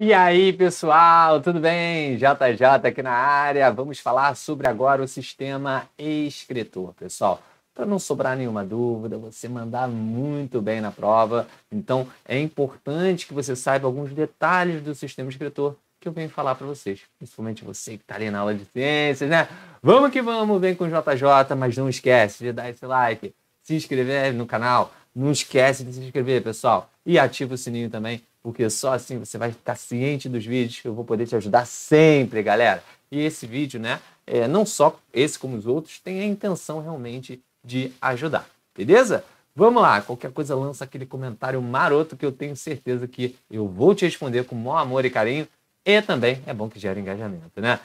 E aí, pessoal, tudo bem? JJ tá aqui na área. Vamos falar sobre agora o sistema escritor, pessoal. Para não sobrar nenhuma dúvida, você mandar muito bem na prova. Então, é importante que você saiba alguns detalhes do sistema escritor que eu venho falar para vocês, principalmente você que está ali na aula de ciências, né? Vamos que vamos, vem com o JJ, mas não esquece de dar esse like, se inscrever no canal, não esquece de se inscrever, pessoal, e ativa o sininho também porque só assim você vai ficar ciente dos vídeos que eu vou poder te ajudar sempre, galera. E esse vídeo, né, é, não só esse como os outros, tem a intenção realmente de ajudar, beleza? Vamos lá, qualquer coisa lança aquele comentário maroto que eu tenho certeza que eu vou te responder com o maior amor e carinho. E também é bom que gera engajamento, né?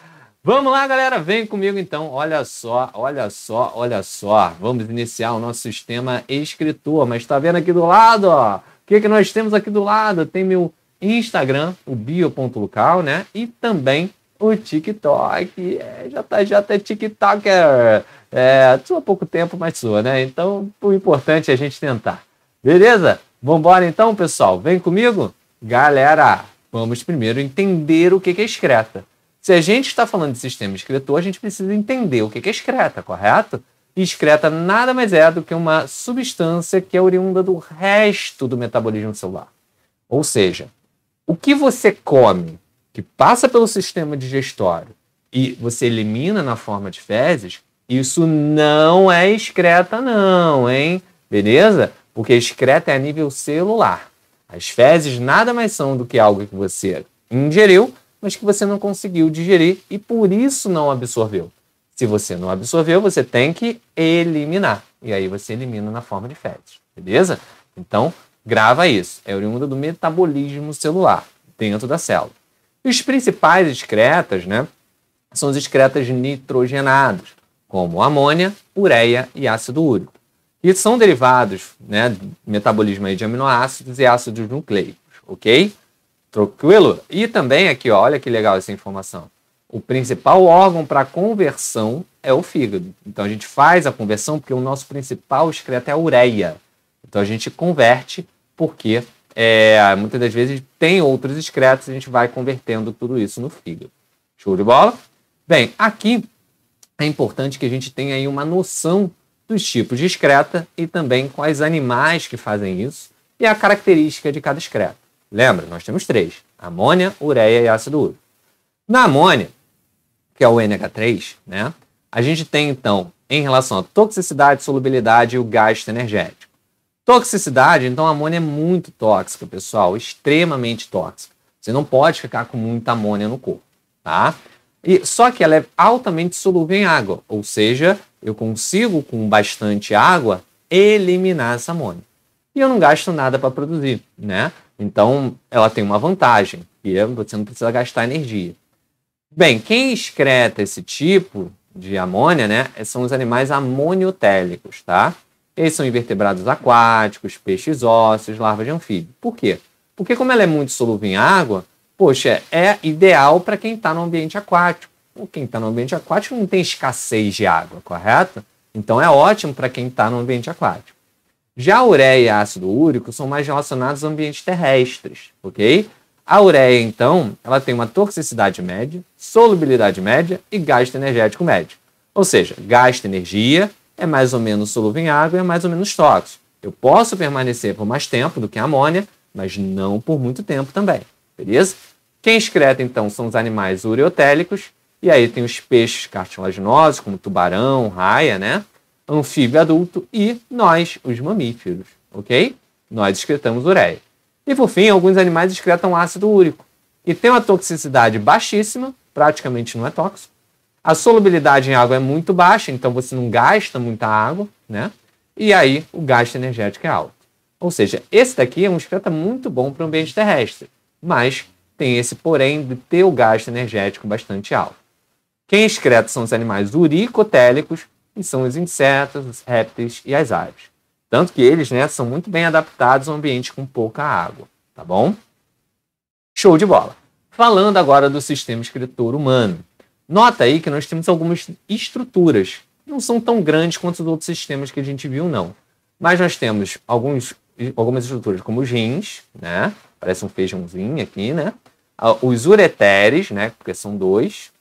Vamos lá, galera, vem comigo então. Olha só, olha só, olha só. Vamos iniciar o nosso sistema escritor, mas está vendo aqui do lado, ó que, que nós temos aqui do lado? Tem meu Instagram, o bio.local, né? E também o TikTok. É, já, tá, já tá TikToker. É, sua pouco tempo, mas sua, né? Então, o importante é a gente tentar. Beleza? Vambora então, pessoal. Vem comigo? Galera, vamos primeiro entender o que é excreta. Se a gente está falando de sistema excretor, a gente precisa entender o que é excreta, correto? excreta nada mais é do que uma substância que é oriunda do resto do metabolismo celular. Ou seja, o que você come, que passa pelo sistema digestório e você elimina na forma de fezes, isso não é excreta, não, hein? Beleza? Porque excreta é a nível celular. As fezes nada mais são do que algo que você ingeriu, mas que você não conseguiu digerir e por isso não absorveu. Se você não absorveu, você tem que eliminar. E aí você elimina na forma de fezes, beleza? Então, grava isso. É oriunda do metabolismo celular dentro da célula. E os principais excretas, né, são os excretas nitrogenados, como amônia, ureia e ácido úrico. E são derivados, né, do metabolismo de aminoácidos e ácidos nucleicos, ok? Tranquilo? E também aqui, ó, olha que legal essa informação o principal órgão para conversão é o fígado. Então a gente faz a conversão porque o nosso principal excreto é a ureia. Então a gente converte porque é, muitas das vezes tem outros excretos e a gente vai convertendo tudo isso no fígado. Show de bola? Bem, aqui é importante que a gente tenha aí uma noção dos tipos de excreta e também quais animais que fazem isso e a característica de cada excreta. Lembra, nós temos três: amônia, ureia e ácido úrico. Na amônia, que é o NH3, né? A gente tem então, em relação à toxicidade, solubilidade e o gasto energético. Toxicidade, então a amônia é muito tóxica, pessoal, extremamente tóxica. Você não pode ficar com muita amônia no corpo, tá? E, só que ela é altamente solúvel em água, ou seja, eu consigo com bastante água eliminar essa amônia. E eu não gasto nada para produzir, né? Então ela tem uma vantagem, que é você não precisa gastar energia. Bem, quem excreta esse tipo de amônia, né, são os animais amoniotélicos, tá? Eles são invertebrados aquáticos, peixes ósseos, larvas de anfíbio. Por quê? Porque como ela é muito solúvel em água, poxa, é ideal para quem está no ambiente aquático. quem está no ambiente aquático não tem escassez de água, correto? Então é ótimo para quem está no ambiente aquático. Já a ureia e ácido úrico são mais relacionados a ambientes terrestres, ok? A ureia, então, ela tem uma toxicidade média, solubilidade média e gasto energético médio. Ou seja, gasta energia, é mais ou menos solúvel em água e é mais ou menos tóxico. Eu posso permanecer por mais tempo do que a amônia, mas não por muito tempo também, beleza? Quem excreta, então, são os animais ureotélicos, e aí tem os peixes cartilaginosos, como tubarão, raia, né? Anfíbio adulto e nós, os mamíferos, ok? Nós excretamos ureia. E por fim, alguns animais excretam ácido úrico, que tem uma toxicidade baixíssima, praticamente não é tóxico. A solubilidade em água é muito baixa, então você não gasta muita água, né? E aí o gasto energético é alto. Ou seja, esse daqui é um excreta muito bom para o ambiente terrestre, mas tem esse porém de ter o gasto energético bastante alto. Quem excreta são os animais uricotélicos, que são os insetos, os répteis e as aves. Tanto que eles né, são muito bem adaptados a um ambiente com pouca água, tá bom? Show de bola! Falando agora do sistema escritor humano. Nota aí que nós temos algumas estruturas que não são tão grandes quanto os outros sistemas que a gente viu, não. Mas nós temos alguns, algumas estruturas como os rins, né? Parece um feijãozinho aqui, né? Ah, os ureteres, né? Porque são dois.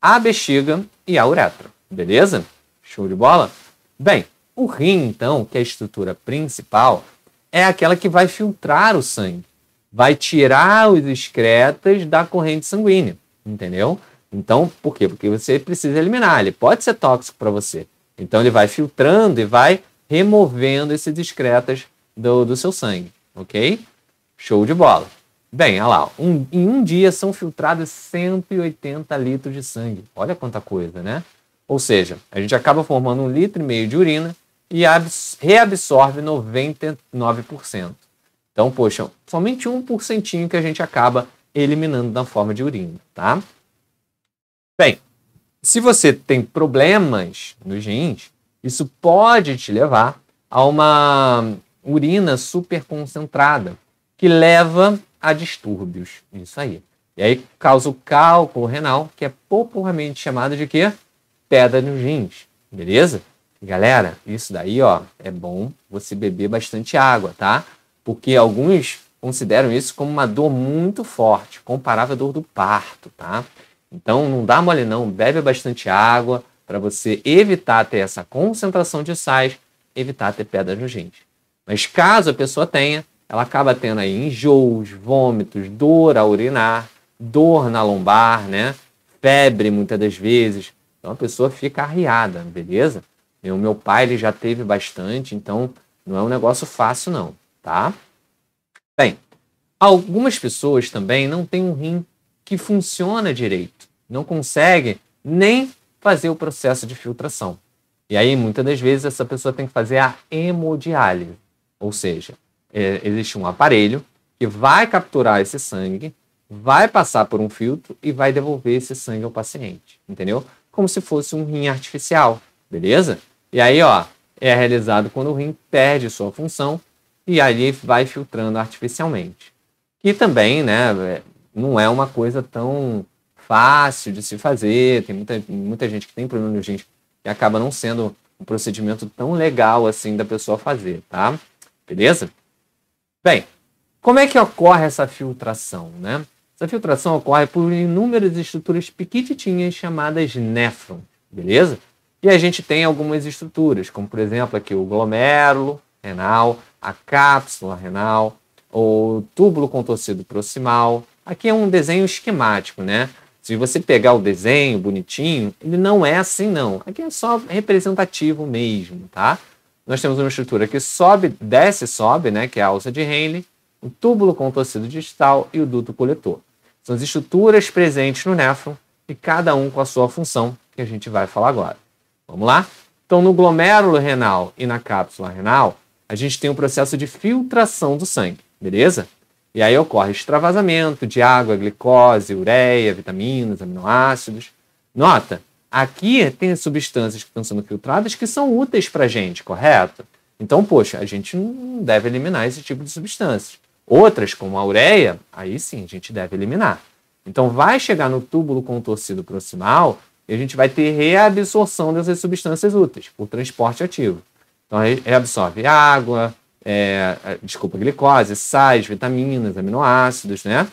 A bexiga e a uretra, beleza? Show de bola? Bem, o rim, então, que é a estrutura principal, é aquela que vai filtrar o sangue, vai tirar os excretas da corrente sanguínea, entendeu? Então, por quê? Porque você precisa eliminar, ele pode ser tóxico para você. Então, ele vai filtrando e vai removendo esses excretas do, do seu sangue, ok? Show de bola. Bem, olha lá, um, em um dia são filtrados 180 litros de sangue. Olha quanta coisa, né? Ou seja, a gente acaba formando um litro e meio de urina e reabsorve 99%. Então, poxa, somente 1% que a gente acaba eliminando na forma de urina, tá? Bem, se você tem problemas nos rins, isso pode te levar a uma urina superconcentrada, que leva a distúrbios. Isso aí. E aí causa o cálculo renal, que é popularmente chamado de quê? Pedra nos rins, beleza? Galera, isso daí, ó, é bom você beber bastante água, tá? Porque alguns consideram isso como uma dor muito forte, comparável à dor do parto, tá? Então, não dá mole não, bebe bastante água para você evitar ter essa concentração de sais, evitar ter pedras no rins. Mas caso a pessoa tenha, ela acaba tendo aí enjoos, vômitos, dor a urinar, dor na lombar, né? Febre muitas das vezes. Então a pessoa fica arriada, beleza? E o meu pai ele já teve bastante, então não é um negócio fácil não, tá? Bem, algumas pessoas também não têm um rim que funciona direito, não consegue nem fazer o processo de filtração. E aí muitas das vezes essa pessoa tem que fazer a hemodiálise, ou seja, é, existe um aparelho que vai capturar esse sangue, vai passar por um filtro e vai devolver esse sangue ao paciente, entendeu? Como se fosse um rim artificial, beleza? E aí, ó, é realizado quando o rim perde sua função e ali vai filtrando artificialmente. Que também, né, é, não é uma coisa tão fácil de se fazer. Tem muita, muita gente que tem problema de rins e acaba não sendo um procedimento tão legal assim da pessoa fazer, tá? Beleza? Bem, como é que ocorre essa filtração, né? Essa filtração ocorre por inúmeras estruturas pequititinhas chamadas néfrons, beleza? E a gente tem algumas estruturas, como por exemplo aqui o glomérulo renal, a cápsula renal, o túbulo contorcido proximal. Aqui é um desenho esquemático, né? Se você pegar o desenho bonitinho, ele não é assim não. Aqui é só representativo mesmo, tá? Nós temos uma estrutura que sobe, desce e sobe, né, que é a alça de Henle, o túbulo contorcido distal e o duto coletor. São as estruturas presentes no néfron e cada um com a sua função, que a gente vai falar agora. Vamos lá? Então, no glomérulo renal e na cápsula renal, a gente tem um processo de filtração do sangue, beleza? E aí ocorre extravasamento de água, glicose, ureia, vitaminas, aminoácidos. Nota, aqui tem substâncias que estão sendo filtradas que são úteis para a gente, correto? Então, poxa, a gente não deve eliminar esse tipo de substâncias. Outras, como a ureia, aí sim a gente deve eliminar. Então, vai chegar no túbulo contorcido proximal, a gente vai ter reabsorção dessas substâncias úteis por transporte ativo. Então, reabsorve água, é, é, desculpa, glicose, sais, vitaminas, aminoácidos, né?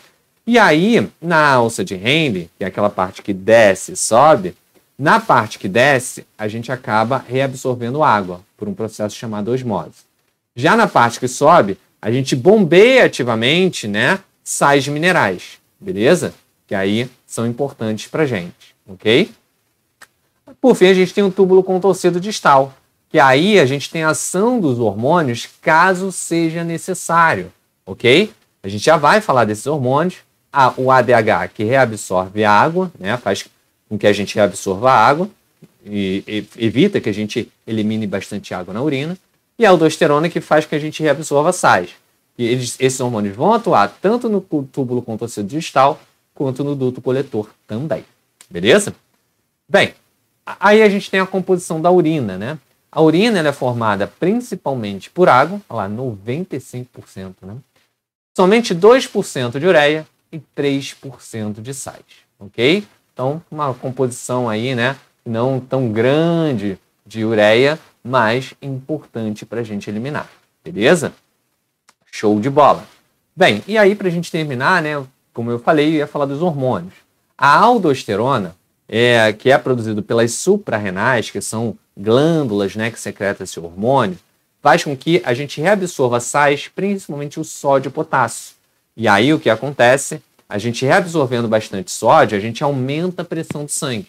E aí, na alça de Henle, que é aquela parte que desce e sobe, na parte que desce, a gente acaba reabsorvendo água por um processo chamado osmose. Já na parte que sobe, a gente bombeia ativamente, né, sais minerais, beleza? Que aí são importantes para gente, ok? Por fim, a gente tem o túbulo contorcido distal, que aí a gente tem ação dos hormônios caso seja necessário, ok? A gente já vai falar desses hormônios. Ah, o ADH que reabsorve a água, né? faz com que a gente reabsorva a água e, e evita que a gente elimine bastante água na urina. E a aldosterona que faz com que a gente reabsorva sais. E eles, esses hormônios vão atuar tanto no túbulo contorcido distal quanto no duto coletor também. Beleza? Bem, Aí a gente tem a composição da urina, né? A urina é formada principalmente por água, lá 95%, né? Somente 2% de ureia e 3% de sais, ok? Então, uma composição aí, né? Não tão grande de ureia, mas importante para a gente eliminar, beleza? Show de bola. Bem, e aí para a gente terminar, né? Como eu falei, eu ia falar dos hormônios. A aldosterona é, que é produzido pelas suprarrenais, que são glândulas né, que secretam esse hormônio, faz com que a gente reabsorva sais, principalmente o sódio e o potássio. E aí o que acontece? A gente reabsorvendo bastante sódio, a gente aumenta a pressão do sangue.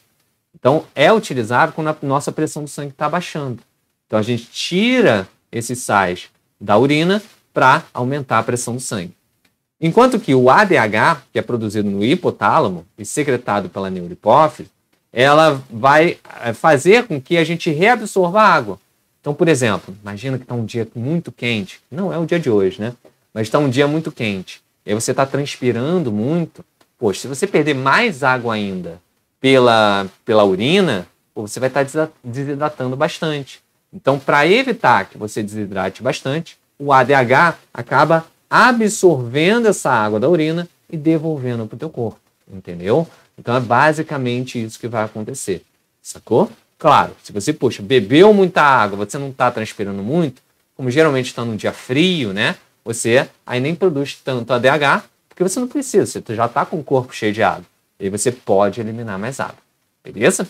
Então é utilizado quando a nossa pressão do sangue está baixando. Então a gente tira esses sais da urina para aumentar a pressão do sangue. Enquanto que o ADH, que é produzido no hipotálamo e secretado pela neurohipófise, ela vai eh, fazer com que a gente reabsorva água. Então, por exemplo, imagina que está um dia muito quente. Não é o dia de hoje, né? Mas está um dia muito quente. E aí você está transpirando muito. Poxa, se você perder mais água ainda pela, pela urina, você vai estar tá desidratando bastante. Então, para evitar que você desidrate bastante, o ADH acaba absorvendo essa água da urina e devolvendo para o teu corpo, entendeu? Então é basicamente isso que vai acontecer, sacou? Claro, se você, poxa, bebeu muita água, você não está transpirando muito, como geralmente está num dia frio, né? Você aí nem produz tanto ADH, porque você não precisa, você já está com o corpo cheio de água. E você pode eliminar mais água, beleza?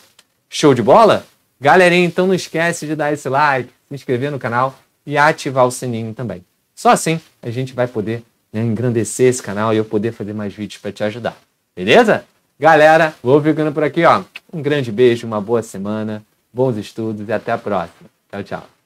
Show de bola? Galerinha, então não esquece de dar esse like, se inscrever no canal e ativar o sininho também. Só assim a gente vai poder né, engrandecer esse canal e eu poder fazer mais vídeos para te ajudar. Beleza? Galera, vou ficando por aqui, ó. Um grande beijo, uma boa semana, bons estudos e até a próxima. Tchau, tchau.